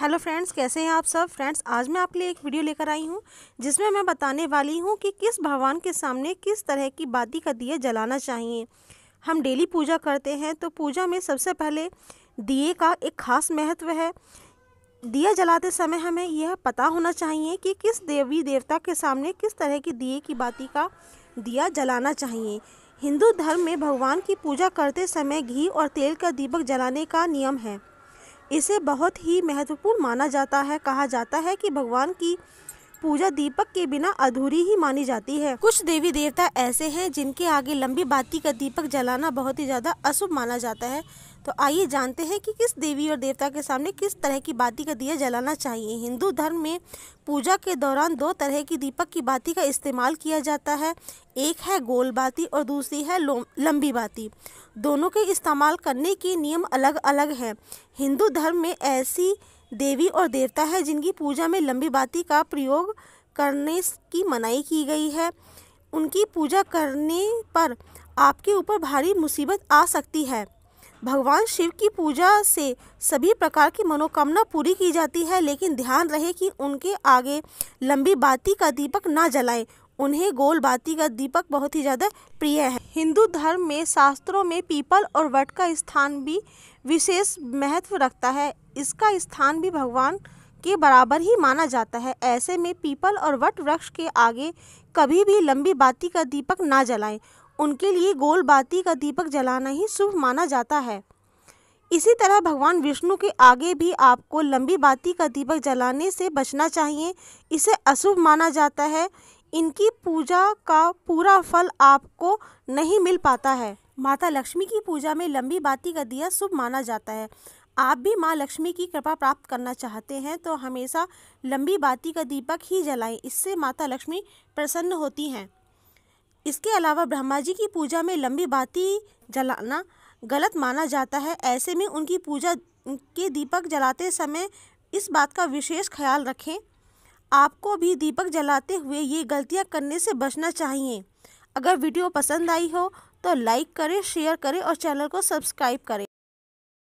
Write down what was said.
hello friends कैसे हैं आप सब फ्रेंड्स आज मैं आपके लिए एक वीडियो लेकर आई हूं जिसमें मैं बताने वाली हूं कि किस भगवान के सामने किस तरह की बाती का दिया जलाना चाहिए हम डेली पूजा करते हैं तो पूजा में सबसे पहले दिए का एक खास महत्व है दिया जलाते समय हमें यह पता होना चाहिए कि किस देवी देवता के सामने किस तरह की दिए की बाती का दिया जलाना चाहिए हिंदू धर्म में भगवान की पूजा करते समय घी और तेल का दीपक जलाने का नियम है इसे बहुत ही महत्वपूर्ण माना जाता है कहा जाता है कि भगवान की पूजा दीपक के बिना अधूरी ही मानी जाती है कुछ देवी देवता ऐसे हैं जिनके आगे लंबी बाती का दीपक जलाना बहुत ही ज़्यादा अशुभ माना जाता है तो आइए जानते हैं कि किस देवी और देवता के सामने किस तरह की बाती का दिया जलाना चाहिए हिंदू धर्म में पूजा के दौरान दो तरह की दीपक की बाती का इस्तेमाल किया जाता है एक है गोल बाती और दूसरी है लंबी बाती दोनों के इस्तेमाल करने के नियम अलग अलग हैं हिंदू धर्म में ऐसी देवी और देवता है जिनकी पूजा में लंबी बाती का प्रयोग करने की मनाई की गई है उनकी पूजा करने पर आपके ऊपर भारी मुसीबत आ सकती है भगवान शिव की पूजा से सभी प्रकार की मनोकामना पूरी की जाती है लेकिन ध्यान रहे कि उनके आगे लंबी बाती का दीपक ना जलाएं उन्हें गोल बाती का दीपक बहुत ही ज़्यादा प्रिय है हिंदू धर्म में शास्त्रों में पीपल और वट का स्थान भी विशेष महत्व रखता है इसका स्थान भी भगवान के बराबर ही माना जाता है ऐसे में पीपल और वट वृक्ष के आगे कभी भी लंबी बाती का दीपक ना जलाएं उनके लिए गोल बाती का दीपक जलाना ही शुभ माना जाता है इसी तरह भगवान विष्णु के आगे भी आपको लंबी बाती का दीपक जलाने से बचना चाहिए इसे अशुभ माना जाता है इनकी पूजा का पूरा फल आपको नहीं मिल पाता है माता लक्ष्मी की पूजा में लंबी बाती का दिया शुभ माना जाता है आप भी माँ लक्ष्मी की कृपा प्राप्त करना चाहते हैं तो हमेशा लंबी बाती का दीपक ही जलाएं इससे माता लक्ष्मी प्रसन्न होती हैं इसके अलावा ब्रह्मा जी की पूजा में लंबी बाती जलाना गलत माना जाता है ऐसे में उनकी पूजा के दीपक जलाते समय इस बात का विशेष ख्याल रखें आपको भी दीपक जलाते हुए ये गलतियाँ करने से बचना चाहिए अगर वीडियो पसंद आई हो तो लाइक करें शेयर करें और चैनल को सब्सक्राइब करें